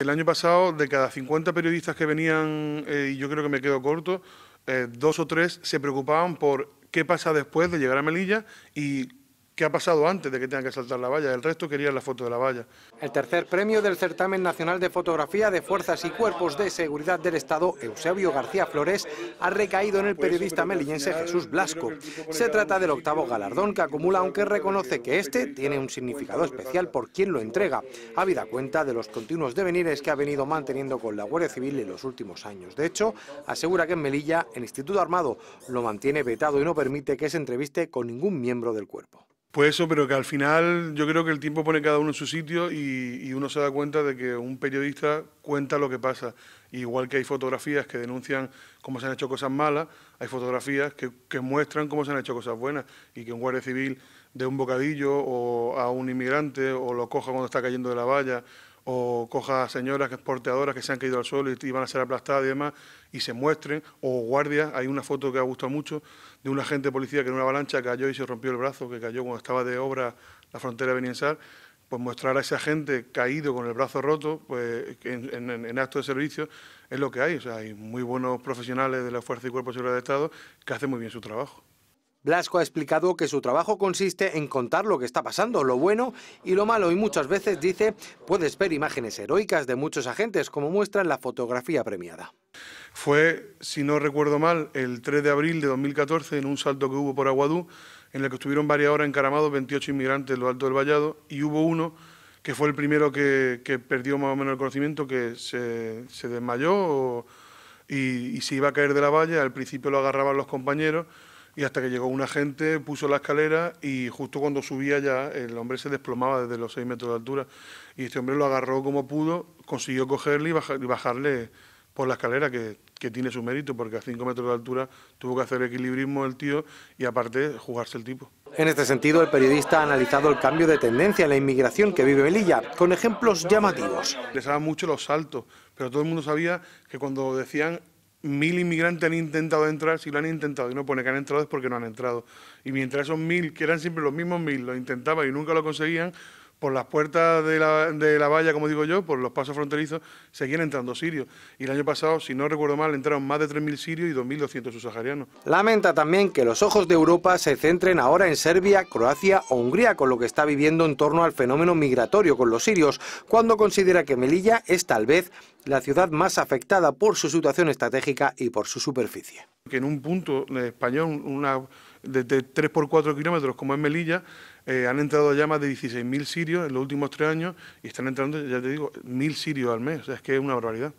El año pasado, de cada 50 periodistas que venían, eh, y yo creo que me quedo corto, eh, dos o tres se preocupaban por qué pasa después de llegar a Melilla y qué ha pasado antes de que tengan que saltar la valla. El resto quería la foto de la valla. El tercer premio del Certamen Nacional de Fotografía de Fuerzas y Cuerpos de Seguridad del Estado, Eusebio García Flores, ha recaído en el periodista melillense Jesús Blasco. Se trata del octavo galardón que acumula, aunque reconoce que este tiene un significado especial por quien lo entrega, habida cuenta de los continuos devenires que ha venido manteniendo con la Guardia Civil en los últimos años. De hecho, asegura que en Melilla el Instituto Armado lo mantiene vetado y no permite que se entreviste con ningún miembro del cuerpo. Pues eso, pero que al final yo creo que el tiempo pone cada uno en su sitio y, uno se da cuenta de que un periodista cuenta lo que pasa. Igual que hay fotografías que denuncian cómo se han hecho cosas malas, hay fotografías que, que muestran cómo se han hecho cosas buenas y que un guardia civil dé un bocadillo o a un inmigrante o lo coja cuando está cayendo de la valla o coja a señoras que porteadoras que se han caído al suelo y, van a ser aplastadas y demás, y se muestren, o guardias, hay una foto que ha gustado mucho de un agente de policía que en una avalancha cayó y se rompió el brazo, que cayó cuando estaba de obra la frontera de Beniensar, pues mostrar a ese agente caído con el brazo roto, pues en, en acto de servicio, es lo que hay. O sea, hay muy buenos profesionales de la Fuerza y Cuerpo de Seguridad de Estado que hacen muy bien su trabajo. Blasco ha explicado que su trabajo consiste en contar lo que está pasando, lo bueno y lo malo, y muchas veces dice, puedes ver imágenes heroicas de muchos agentes, como muestra la fotografía premiada. Fue, si no recuerdo mal, el 3 de abril de 2014, en un salto que hubo por Aguadú, en el que estuvieron varias horas encaramados 28 inmigrantes en lo alto del vallado, y hubo uno que fue el primero que, perdió más o menos el conocimiento, que se, desmayó y se iba a caer de la valla, al principio lo agarraban los compañeros, y hasta que llegó un agente, puso la escalera y justo cuando subía ya el hombre se desplomaba desde los seis metros de altura y este hombre lo agarró como pudo, consiguió cogerle y, bajarle por la escalera, que, tiene su mérito, porque a cinco metros de altura tuvo que hacer equilibrismo el tío y aparte jugarse el tipo. En este sentido, el periodista ha analizado el cambio de tendencia en la inmigración que vive Melilla, con ejemplos llamativos. Les daban mucho los saltos, pero todo el mundo sabía que cuando decían mil inmigrantes han intentado entrar, si lo han intentado y no pone que han entrado es porque no han entrado. Y mientras esos mil, que eran siempre los mismos mil, lo intentaban y nunca lo conseguían, por las puertas de la, valla, como digo yo, por los pasos fronterizos, seguían entrando sirios. Y el año pasado, si no recuerdo mal, entraron más de 3.000 sirios y 2.200 subsaharianos. Lamenta también que los ojos de Europa se centren ahora en Serbia, Croacia o Hungría, con lo que está viviendo en torno al fenómeno migratorio con los sirios, cuando considera que Melilla es tal vez la ciudad más afectada por su situación estratégica y por su superficie. Que en un punto eh, español, una desde 3 por 4 kilómetros, como en Melilla, eh, han entrado ya más de 16.000 sirios en los últimos tres años y están entrando, ya te digo, 1.000 sirios al mes. O sea, es que es una barbaridad.